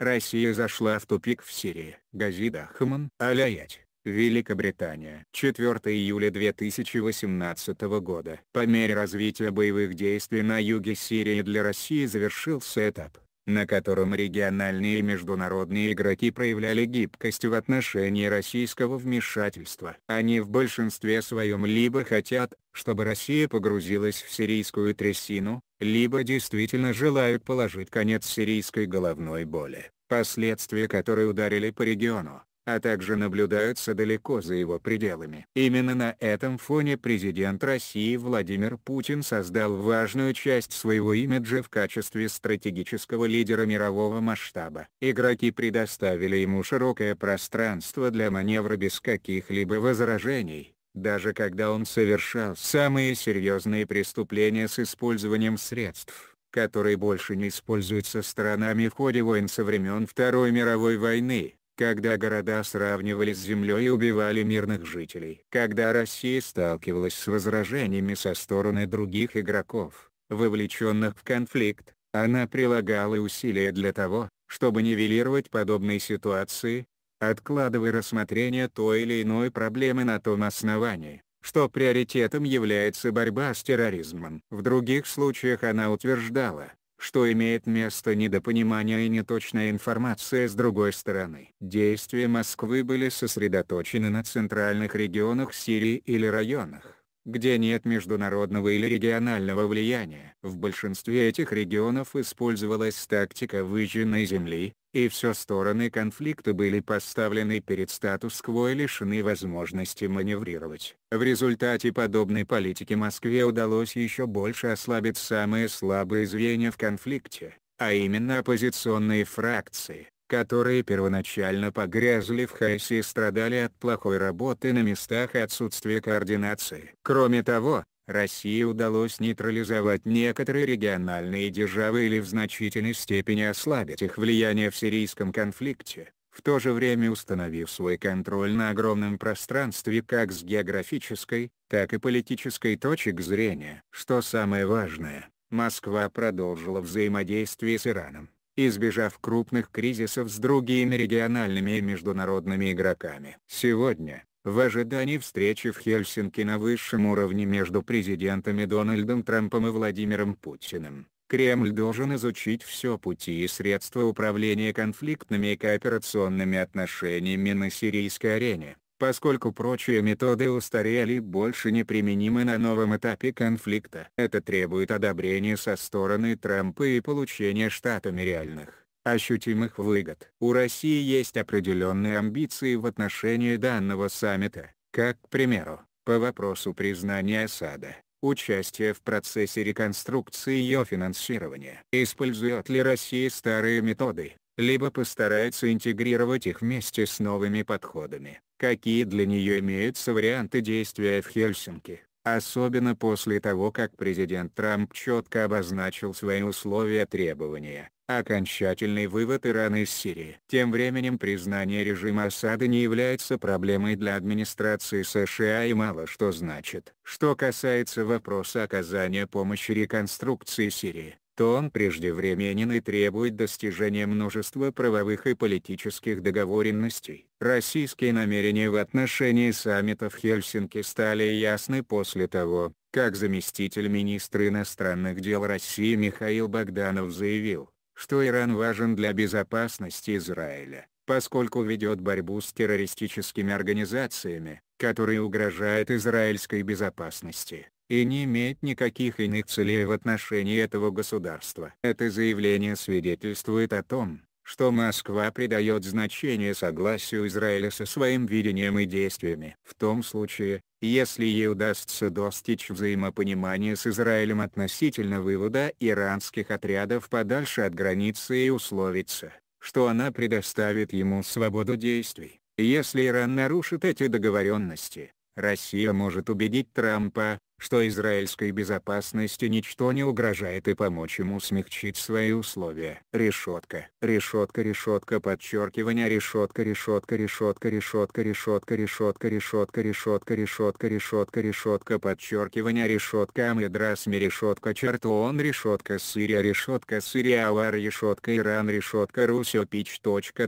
Россия зашла в тупик в Сирии. Гази Дахман, Аляять, Великобритания. 4 июля 2018 года. По мере развития боевых действий на юге Сирии для России завершился этап на котором региональные и международные игроки проявляли гибкость в отношении российского вмешательства. Они в большинстве своем либо хотят, чтобы Россия погрузилась в сирийскую трясину, либо действительно желают положить конец сирийской головной боли, последствия которой ударили по региону а также наблюдаются далеко за его пределами. Именно на этом фоне президент России Владимир Путин создал важную часть своего имиджа в качестве стратегического лидера мирового масштаба. Игроки предоставили ему широкое пространство для маневра без каких-либо возражений даже когда он совершал самые серьезные преступления с использованием средств, которые больше не используются сторонами в ходе войн со времен Второй мировой войны когда города сравнивали с землей и убивали мирных жителей. Когда Россия сталкивалась с возражениями со стороны других игроков, вовлеченных в конфликт, она прилагала усилия для того, чтобы нивелировать подобные ситуации, откладывая рассмотрение той или иной проблемы на том основании, что приоритетом является борьба с терроризмом. В других случаях она утверждала, что имеет место недопонимание и неточная информация с другой стороны. Действия Москвы были сосредоточены на центральных регионах Сирии или районах где нет международного или регионального влияния. В большинстве этих регионов использовалась тактика выжженной земли, и все стороны конфликта были поставлены перед статус-кво и лишены возможности маневрировать. В результате подобной политики Москве удалось еще больше ослабить самые слабые звенья в конфликте, а именно оппозиционные фракции которые первоначально погрязли в хаосе и страдали от плохой работы на местах и отсутствия координации. Кроме того, России удалось нейтрализовать некоторые региональные державы или в значительной степени ослабить их влияние в сирийском конфликте, в то же время установив свой контроль на огромном пространстве как с географической, так и политической точек зрения. Что самое важное, Москва продолжила взаимодействие с Ираном избежав крупных кризисов с другими региональными и международными игроками. Сегодня, в ожидании встречи в Хельсинки на высшем уровне между президентами Дональдом Трампом и Владимиром Путиным, Кремль должен изучить все пути и средства управления конфликтными и кооперационными отношениями на сирийской арене поскольку прочие методы устарели и больше не применимы на новом этапе конфликта. Это требует одобрения со стороны Трампа и получения штатами реальных, ощутимых выгод. У России есть определенные амбиции в отношении данного саммита, как, к примеру, по вопросу признания осада участия в процессе реконструкции и ее финансирования. Использует ли Россия старые методы, либо постарается интегрировать их вместе с новыми подходами, какие для нее имеются варианты действия в Хельсинки, особенно после того как президент Трамп четко обозначил свои условия требования, окончательный вывод Ирана из Сирии. Тем временем признание режима осады не является проблемой для администрации США и мало что значит. Что касается вопроса оказания помощи реконструкции Сирии, что он преждевременен и требует достижения множества правовых и политических договоренностей. Российские намерения в отношении саммита в Хельсинки стали ясны после того, как заместитель министра иностранных дел России Михаил Богданов заявил, что Иран важен для безопасности Израиля, поскольку ведет борьбу с террористическими организациями, которые угрожают израильской безопасности и не имеет никаких иных целей в отношении этого государства. Это заявление свидетельствует о том, что Москва придает значение согласию Израиля со своим видением и действиями. В том случае, если ей удастся достичь взаимопонимания с Израилем относительно вывода иранских отрядов подальше от границы и условиться, что она предоставит ему свободу действий. Если Иран нарушит эти договоренности, Россия может убедить Трампа, что израильской безопасности ничто не угрожает и помочь ему смягчить свои условия. Решетка. Решетка решетка подчеркивание решетка решетка решетка решетка решетка решетка решетка решетка решетка решетка решетка подчеркивание решетка амедрасми решетка чертон решетка сырья решетка сырья, сыриалар решетка иран решетка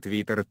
Твиттер.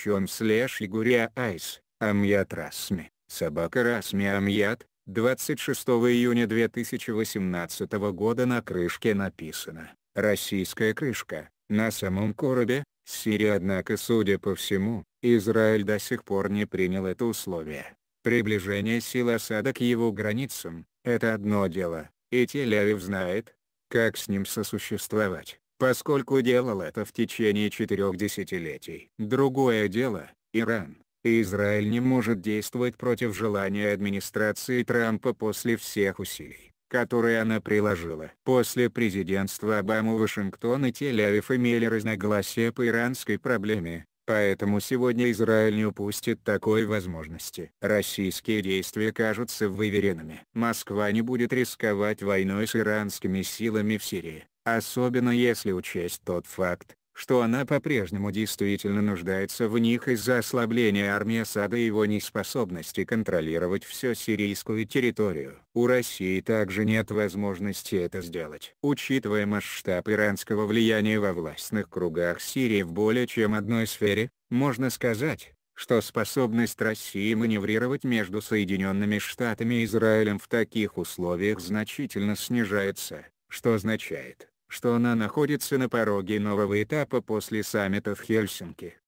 Чем слэш игуря айс. Амьят расми. Собака расми амьят 26 июня 2018 года на крышке написано «Российская крышка». На самом коробе, Сирия однако судя по всему, Израиль до сих пор не принял это условие. Приближение сил осада к его границам – это одно дело, и Тель-Авив знает, как с ним сосуществовать, поскольку делал это в течение четырех десятилетий. Другое дело – Иран. Израиль не может действовать против желания администрации Трампа после всех усилий, которые она приложила. После президентства Обамы Вашингтон и Тель-Авив имели разногласия по иранской проблеме, поэтому сегодня Израиль не упустит такой возможности. Российские действия кажутся выверенными. Москва не будет рисковать войной с иранскими силами в Сирии, особенно если учесть тот факт, что она по-прежнему действительно нуждается в них из-за ослабления армии Асада и его неспособности контролировать всю сирийскую территорию. У России также нет возможности это сделать. Учитывая масштаб иранского влияния во властных кругах Сирии в более чем одной сфере, можно сказать, что способность России маневрировать между Соединенными Штатами и Израилем в таких условиях значительно снижается, что означает, что она находится на пороге нового этапа после саммита в Хельсинки.